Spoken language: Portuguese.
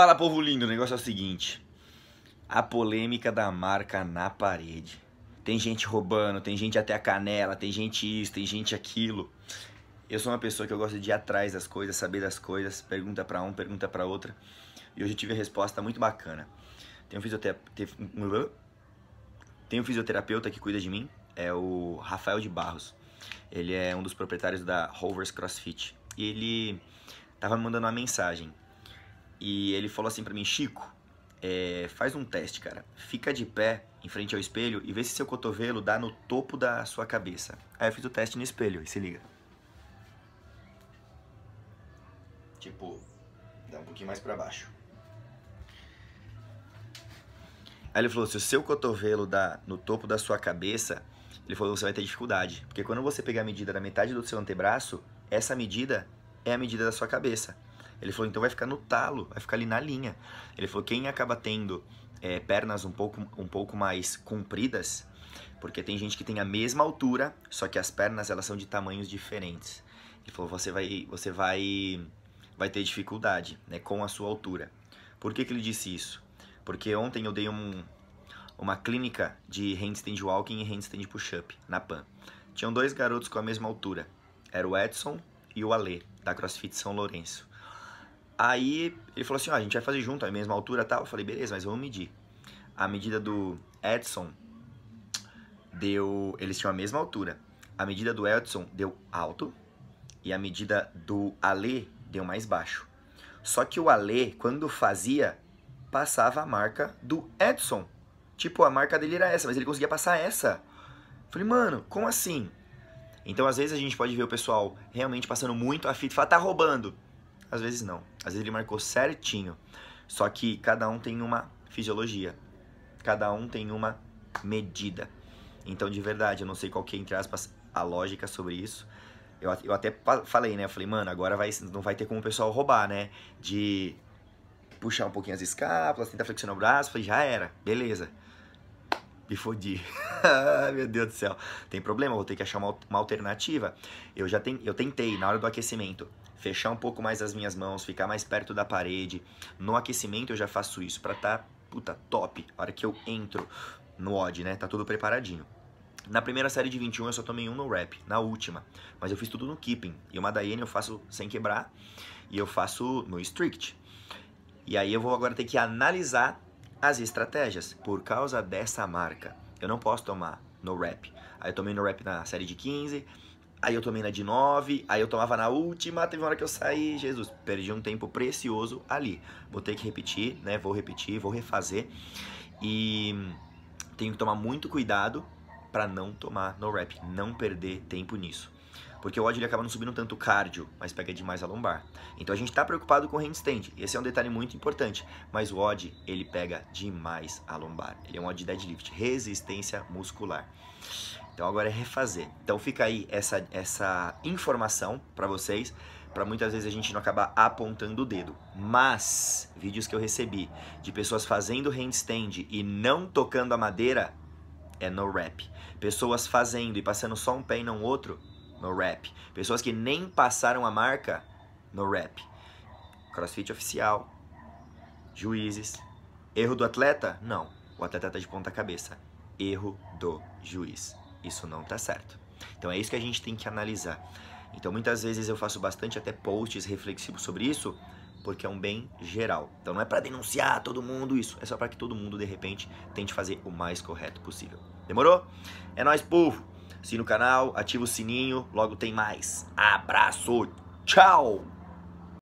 Fala, povo lindo, o negócio é o seguinte. A polêmica da marca na parede. Tem gente roubando, tem gente até a canela, tem gente isso, tem gente aquilo. Eu sou uma pessoa que eu gosto de ir atrás das coisas, saber das coisas, pergunta para um, pergunta para outra. E hoje eu tive a resposta muito bacana. Tem um, fisiotera... Tem um fisioterapeuta que cuida de mim, é o Rafael de Barros. Ele é um dos proprietários da Hovers CrossFit. E ele tava me mandando uma mensagem e ele falou assim para mim, Chico, é, faz um teste, cara. Fica de pé em frente ao espelho e vê se seu cotovelo dá no topo da sua cabeça. Aí eu fiz o teste no espelho e se liga. Tipo, dá um pouquinho mais para baixo. Aí ele falou: se o seu cotovelo dá no topo da sua cabeça, ele falou: você vai ter dificuldade. Porque quando você pegar a medida da metade do seu antebraço, essa medida é a medida da sua cabeça. Ele falou, então vai ficar no talo, vai ficar ali na linha. Ele falou, quem acaba tendo é, pernas um pouco, um pouco mais compridas, porque tem gente que tem a mesma altura, só que as pernas elas são de tamanhos diferentes. Ele falou, você vai, você vai, vai ter dificuldade, né, com a sua altura. Por que, que ele disse isso? Porque ontem eu dei um, uma clínica de handstand walking e handstand push-up na PAN. Tinham dois garotos com a mesma altura. Era o Edson e o Alê, da CrossFit São Lourenço. Aí ele falou assim, ó, a gente vai fazer junto, a mesma altura tal. Tá? Eu falei, beleza, mas vamos medir. A medida do Edson deu... Eles tinham a mesma altura. A medida do Edson deu alto e a medida do Ale deu mais baixo. Só que o Ale, quando fazia, passava a marca do Edson. Tipo, a marca dele era essa, mas ele conseguia passar essa. Falei, mano, como assim? Então, às vezes a gente pode ver o pessoal realmente passando muito a fita e falar, tá roubando às vezes não. Às vezes ele marcou certinho. Só que cada um tem uma fisiologia, cada um tem uma medida. Então, de verdade, eu não sei qual que é, entre aspas, a lógica sobre isso. Eu, eu até falei, né? Eu falei, mano, agora vai, não vai ter como o pessoal roubar, né? De puxar um pouquinho as escápulas, tentar flexionar o braço. Falei, já era, beleza. Me fodi. Meu Deus do céu. Tem problema, vou ter que achar uma, uma alternativa. Eu já ten, eu tentei na hora do aquecimento fechar um pouco mais as minhas mãos, ficar mais perto da parede. No aquecimento eu já faço isso para tá, puta, top. A hora que eu entro no odd, né? Tá tudo preparadinho. Na primeira série de 21 eu só tomei um no rap, na última. Mas eu fiz tudo no keeping. E uma da Iene eu faço sem quebrar e eu faço no strict. E aí eu vou agora ter que analisar as estratégias por causa dessa marca. Eu não posso tomar no rap. Aí eu tomei no rap na série de 15, Aí eu tomei na de 9, aí eu tomava na última, teve uma hora que eu saí, Jesus, perdi um tempo precioso ali. Vou ter que repetir, né? Vou repetir, vou refazer. E tenho que tomar muito cuidado para não tomar no rap, não perder tempo nisso. Porque o ódio ele acaba não subindo tanto o cardio, mas pega demais a lombar. Então a gente está preocupado com o handstand, esse é um detalhe muito importante. Mas o ódio ele pega demais a lombar. Ele é um ódio deadlift, resistência muscular. Então agora é refazer. Então fica aí essa, essa informação para vocês, para muitas vezes a gente não acabar apontando o dedo. Mas vídeos que eu recebi de pessoas fazendo handstand e não tocando a madeira é no rap. Pessoas fazendo e passando só um pé e não outro no rap. Pessoas que nem passaram a marca no rap. CrossFit oficial, juízes. Erro do atleta? Não. O atleta tá de ponta cabeça. Erro do juiz isso não está certo. Então é isso que a gente tem que analisar. Então muitas vezes eu faço bastante até posts reflexivos sobre isso, porque é um bem geral. Então não é para denunciar todo mundo isso, é só para que todo mundo de repente tente fazer o mais correto possível. Demorou? É nós, povo. Assina o canal, ativa o sininho, logo tem mais. Abraço. Tchau.